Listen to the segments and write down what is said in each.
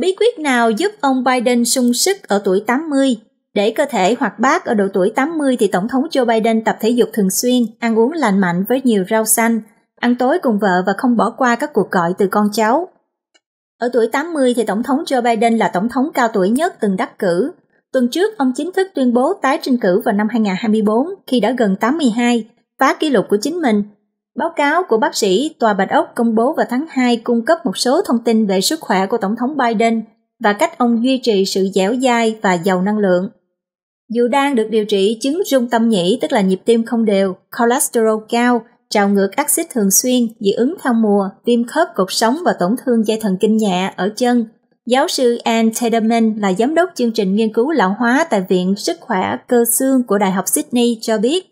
Bí quyết nào giúp ông Biden sung sức ở tuổi 80? Để cơ thể hoạt bát ở độ tuổi 80 thì Tổng thống Joe Biden tập thể dục thường xuyên, ăn uống lành mạnh với nhiều rau xanh, ăn tối cùng vợ và không bỏ qua các cuộc gọi từ con cháu. Ở tuổi 80 thì Tổng thống Joe Biden là Tổng thống cao tuổi nhất từng đắc cử. Tuần trước, ông chính thức tuyên bố tái tranh cử vào năm 2024 khi đã gần 82, phá kỷ lục của chính mình Báo cáo của bác sĩ Tòa Bạch Ốc công bố vào tháng 2 cung cấp một số thông tin về sức khỏe của Tổng thống Biden và cách ông duy trì sự dẻo dai và giàu năng lượng. Dù đang được điều trị chứng rung tâm nhĩ, tức là nhịp tim không đều, cholesterol cao, trào ngược axit thường xuyên, dị ứng theo mùa, viêm khớp cột sống và tổn thương dây thần kinh nhẹ ở chân. Giáo sư Ann Tederman là giám đốc chương trình nghiên cứu lão hóa tại Viện Sức khỏe Cơ xương của Đại học Sydney cho biết,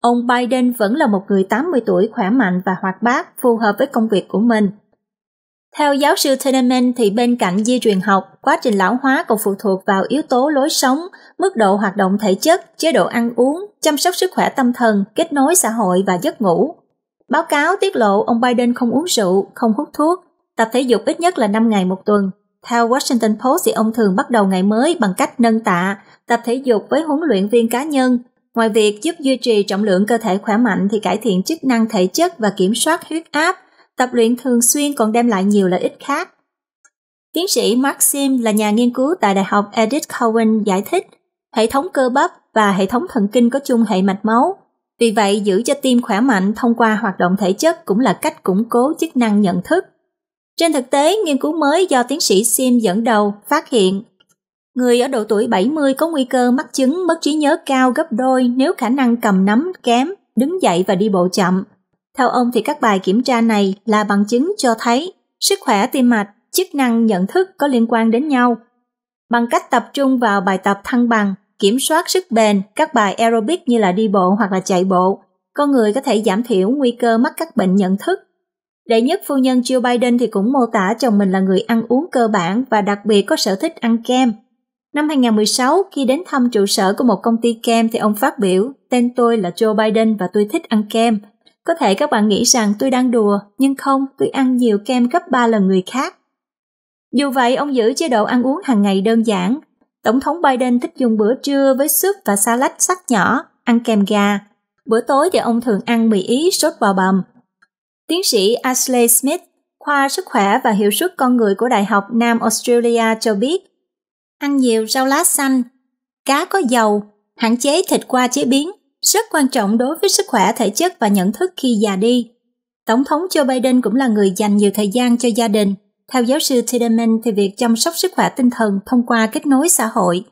Ông Biden vẫn là một người 80 tuổi khỏe mạnh và hoạt bát, phù hợp với công việc của mình. Theo giáo sư Teneman thì bên cạnh di truyền học, quá trình lão hóa còn phụ thuộc vào yếu tố lối sống, mức độ hoạt động thể chất, chế độ ăn uống, chăm sóc sức khỏe tâm thần, kết nối xã hội và giấc ngủ. Báo cáo tiết lộ ông Biden không uống rượu, không hút thuốc, tập thể dục ít nhất là 5 ngày một tuần. Theo Washington Post thì ông thường bắt đầu ngày mới bằng cách nâng tạ, tập thể dục với huấn luyện viên cá nhân, Ngoài việc giúp duy trì trọng lượng cơ thể khỏe mạnh thì cải thiện chức năng thể chất và kiểm soát huyết áp, tập luyện thường xuyên còn đem lại nhiều lợi ích khác. Tiến sĩ Mark Sim là nhà nghiên cứu tại Đại học Edith Cowan giải thích, hệ thống cơ bắp và hệ thống thần kinh có chung hệ mạch máu. Vì vậy, giữ cho tim khỏe mạnh thông qua hoạt động thể chất cũng là cách củng cố chức năng nhận thức. Trên thực tế, nghiên cứu mới do tiến sĩ Sim dẫn đầu phát hiện người ở độ tuổi 70 có nguy cơ mắc chứng mất trí nhớ cao gấp đôi nếu khả năng cầm nắm kém, đứng dậy và đi bộ chậm. Theo ông thì các bài kiểm tra này là bằng chứng cho thấy sức khỏe tim mạch, chức năng nhận thức có liên quan đến nhau. Bằng cách tập trung vào bài tập thăng bằng, kiểm soát sức bền, các bài aerobic như là đi bộ hoặc là chạy bộ, con người có thể giảm thiểu nguy cơ mắc các bệnh nhận thức. Đệ nhất phu nhân joe Biden thì cũng mô tả chồng mình là người ăn uống cơ bản và đặc biệt có sở thích ăn kem, Năm 2016, khi đến thăm trụ sở của một công ty kem thì ông phát biểu, tên tôi là Joe Biden và tôi thích ăn kem. Có thể các bạn nghĩ rằng tôi đang đùa, nhưng không, tôi ăn nhiều kem gấp 3 lần người khác. Dù vậy, ông giữ chế độ ăn uống hàng ngày đơn giản. Tổng thống Biden thích dùng bữa trưa với súp và salad sắc nhỏ, ăn kèm gà. Bữa tối thì ông thường ăn mì Ý sốt bò bầm. Tiến sĩ Ashley Smith, khoa sức khỏe và hiệu suất con người của Đại học Nam Australia cho biết, ăn nhiều rau lá xanh, cá có dầu, hạn chế thịt qua chế biến, rất quan trọng đối với sức khỏe thể chất và nhận thức khi già đi. Tổng thống Joe Biden cũng là người dành nhiều thời gian cho gia đình. Theo giáo sư Tiedemann thì việc chăm sóc sức khỏe tinh thần thông qua kết nối xã hội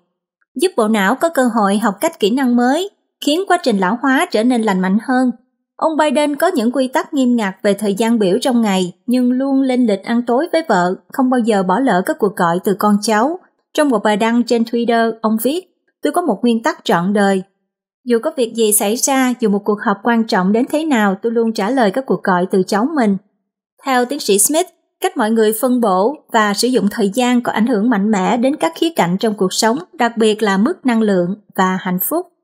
giúp bộ não có cơ hội học cách kỹ năng mới, khiến quá trình lão hóa trở nên lành mạnh hơn. Ông Biden có những quy tắc nghiêm ngặt về thời gian biểu trong ngày, nhưng luôn lên lịch ăn tối với vợ, không bao giờ bỏ lỡ các cuộc gọi từ con cháu. Trong một bài đăng trên Twitter, ông viết, tôi có một nguyên tắc trọn đời. Dù có việc gì xảy ra, dù một cuộc họp quan trọng đến thế nào, tôi luôn trả lời các cuộc gọi từ cháu mình. Theo tiến sĩ Smith, cách mọi người phân bổ và sử dụng thời gian có ảnh hưởng mạnh mẽ đến các khía cạnh trong cuộc sống, đặc biệt là mức năng lượng và hạnh phúc.